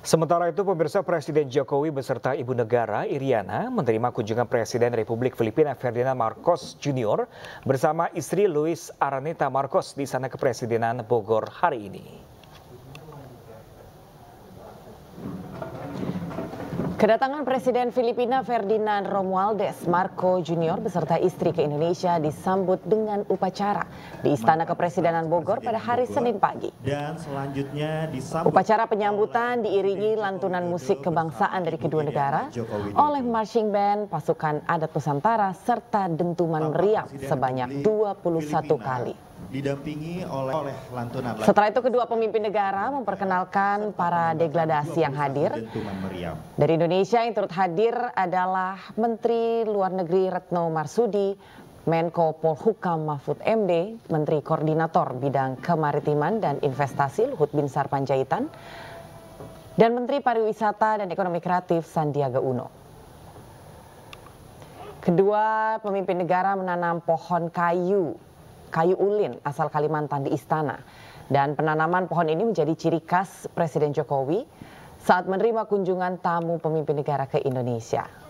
Sementara itu, pemirsa Presiden Jokowi beserta Ibu Negara Iriana menerima kunjungan Presiden Republik Filipina Ferdinand Marcos Jr. bersama istri Luis Araneta Marcos di sana kepresidenan Bogor hari ini. Kedatangan Presiden Filipina Ferdinand Romualdez Marco Junior beserta istri ke Indonesia disambut dengan upacara di Istana Kepresidenan Bogor pada hari Senin pagi. Dan selanjutnya disambut upacara penyambutan diiringi lantunan musik kebangsaan dari kedua negara oleh marching band, pasukan adat Nusantara serta dentuman meriam sebanyak 21 kali didampingi oleh, lantunan. Setelah itu kedua pemimpin negara memperkenalkan para degradasi yang hadir. Dari Indonesia yang turut hadir adalah Menteri Luar Negeri Retno Marsudi, Menko Polhukam Mahfud MD, Menteri Koordinator Bidang Kemaritiman dan Investasi Luhut Binsar Panjaitan, dan Menteri Pariwisata dan Ekonomi Kreatif Sandiaga Uno. Kedua pemimpin negara menanam pohon kayu kayu ulin asal Kalimantan di istana. Dan penanaman pohon ini menjadi ciri khas Presiden Jokowi saat menerima kunjungan tamu pemimpin negara ke Indonesia.